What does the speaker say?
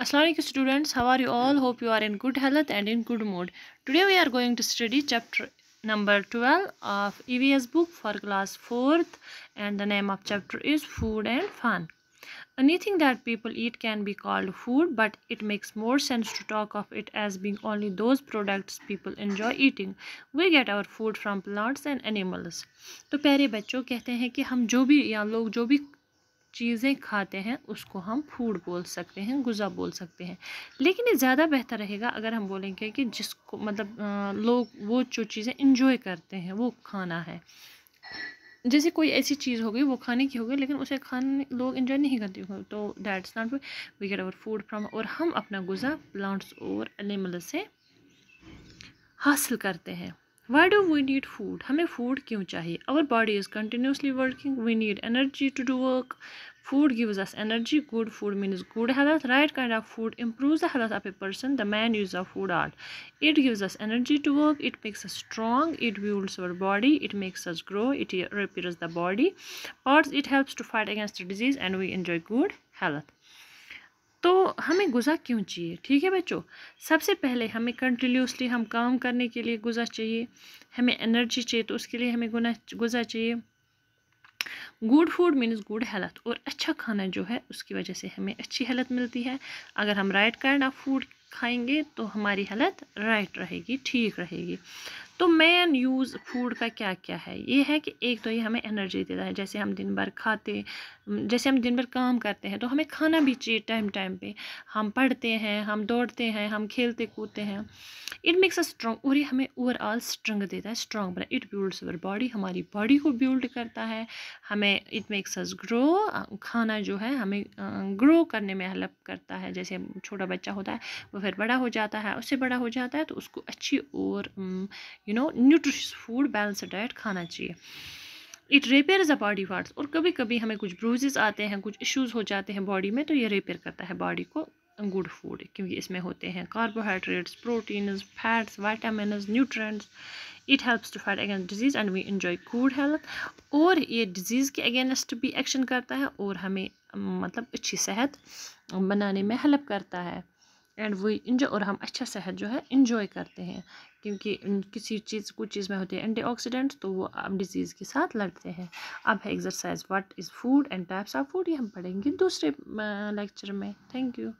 Aslam students how are you all hope you are in good health and in good mood today we are going to study chapter number twelve of e book for class fourth and the name of chapter is food and fun anything that people eat can be called food but it makes more sense to talk of it as be only those products people enjoy eating we get our food from plants and animals तो प्यारे बच्चों कहते हैं कि हम जो भी या लोग जो भी चीज़ें खाते हैं उसको हम फूड बोल सकते हैं गुज़ा बोल सकते हैं लेकिन ये ज़्यादा बेहतर रहेगा अगर हम बोलेंगे कि जिसको मतलब लोग वो जो चीज़ें इंजॉय करते हैं वो खाना है जैसे कोई ऐसी चीज़ हो गई वो खाने की हो गई लेकिन उसे खाने लोग इन्जॉय नहीं करते हो तो that's not we get our food from और हम अपना गुज़ा प्लांट्स और एनिमल से हासिल करते हैं why do we need food हमें फूड क्यों चाहिए our body is continuously working we need energy to do work food gives us energy good food means good health right kind of food improve the health of a person the main use of food are it gives us energy to work it makes a strong it builds our body it makes us grow it repair the body part it helps to fight against disease and we enjoy good health तो हमें गुज़ा क्यों चाहिए ठीक है बच्चों सबसे पहले हमें कंटिन्यूसली हम काम करने के लिए गुज़ा चाहिए हमें एनर्जी चाहिए तो उसके लिए हमें गुना गुज़ा चाहिए good food means good health और अच्छा खाना जो है उसकी वजह से हमें अच्छी हेल्थ मिलती है अगर हम राइट काइंड ऑफ फूड खाएंगे तो हमारी हालत राइट रहेगी ठीक रहेगी तो मेन यूज़ फूड का क्या क्या है ये है कि एक तो ये हमें एनर्जी देता है जैसे हम दिन भर खाते जैसे हम दिन भर काम करते हैं तो हमें खाना भी चाहिए टाइम टाइम पे हम पढ़ते हैं हम दौड़ते हैं हम खेलते कूदते हैं इट मेक्स अ स्ट्रॉन्ग और ये हमें ओवरऑल स्ट्रेंग देता है स्ट्रॉन्ग बना इट बिल्ड्स अवर बॉडी हमारी बॉडी को बिल्ड करता है हमें इट मेक्स अस ग्रो खाना जो है हमें ग्रो करने में हेल्प करता है जैसे छोटा बच्चा होता है वो फिर बड़ा हो जाता है उससे बड़ा हो जाता है तो उसको अच्छी और you know nutritious food balance diet खाना चाहिए it repair the body parts और कभी कभी हमें कुछ ब्रूजेस आते हैं कुछ इश्यूज़ हो जाते हैं बॉडी में तो ये रिपेयर करता है बॉडी को गुड फूड क्योंकि इसमें होते हैं carbohydrates proteins fats vitamin nutrients it helps to fight against disease and we enjoy good health और ये डिजीज़ के अगेंस्ट भी एक्शन करता है और हमें मतलब अच्छी सेहत बनाने में हेल्प करता है एंड वही इंजो और हम अच्छा सेहत जो है इंजॉय करते हैं क्योंकि किसी चीज़ कुछ चीज़ में होते हैं एंटीऑक्सीडेंट्स तो वो आप डिजीज़ के साथ लड़ते हैं अब है exercise what is food and types of food ये हम पढ़ेंगे दूसरे लेक्चर में थैंक यू